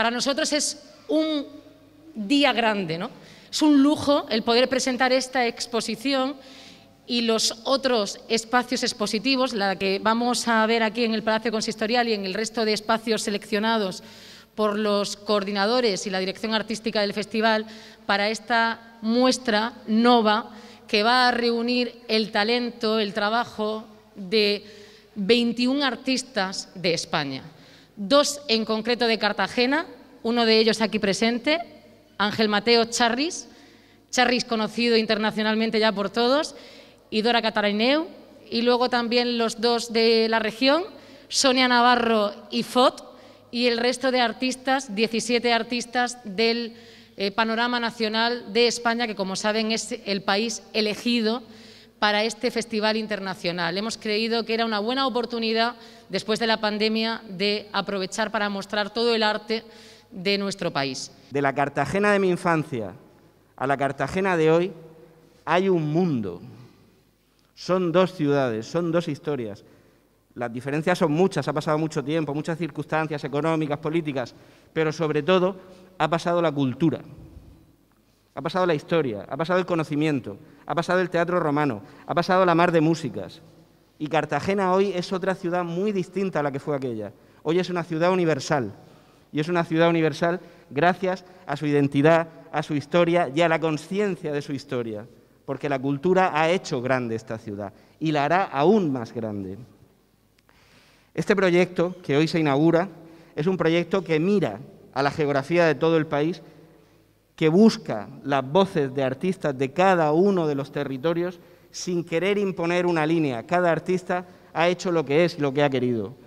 Para nosotros es un día grande, Es un lujo el poder presentar esta exposición y los otros espacios expositivos, la que vamos a ver aquí en el Palacio Consistorial y en el resto de espacios seleccionados por los coordinadores y la dirección artística del festival para esta muestra nova que va a reunir el talento, el trabajo de 21 artistas de España dos en concreto de Cartagena, uno de ellos aquí presente, Ángel Mateo Charris, Charris conocido internacionalmente ya por todos, y Dora Cataraineu, y luego también los dos de la región, Sonia Navarro y FOT, y el resto de artistas, 17 artistas del eh, panorama nacional de España, que como saben es el país elegido para este Festival Internacional. Hemos creído que era una buena oportunidad, después de la pandemia, de aprovechar para mostrar todo el arte de nuestro país. De la Cartagena de mi infancia a la Cartagena de hoy hay un mundo. Son dos ciudades, son dos historias. Las diferencias son muchas, ha pasado mucho tiempo, muchas circunstancias económicas, políticas, pero sobre todo ha pasado la cultura. Ha pasado la historia, ha pasado el conocimiento, ha pasado el teatro romano, ha pasado la mar de músicas. Y Cartagena hoy es otra ciudad muy distinta a la que fue aquella. Hoy es una ciudad universal. Y es una ciudad universal gracias a su identidad, a su historia y a la conciencia de su historia. Porque la cultura ha hecho grande esta ciudad y la hará aún más grande. Este proyecto que hoy se inaugura es un proyecto que mira a la geografía de todo el país que busca las voces de artistas de cada uno de los territorios sin querer imponer una línea. Cada artista ha hecho lo que es, y lo que ha querido.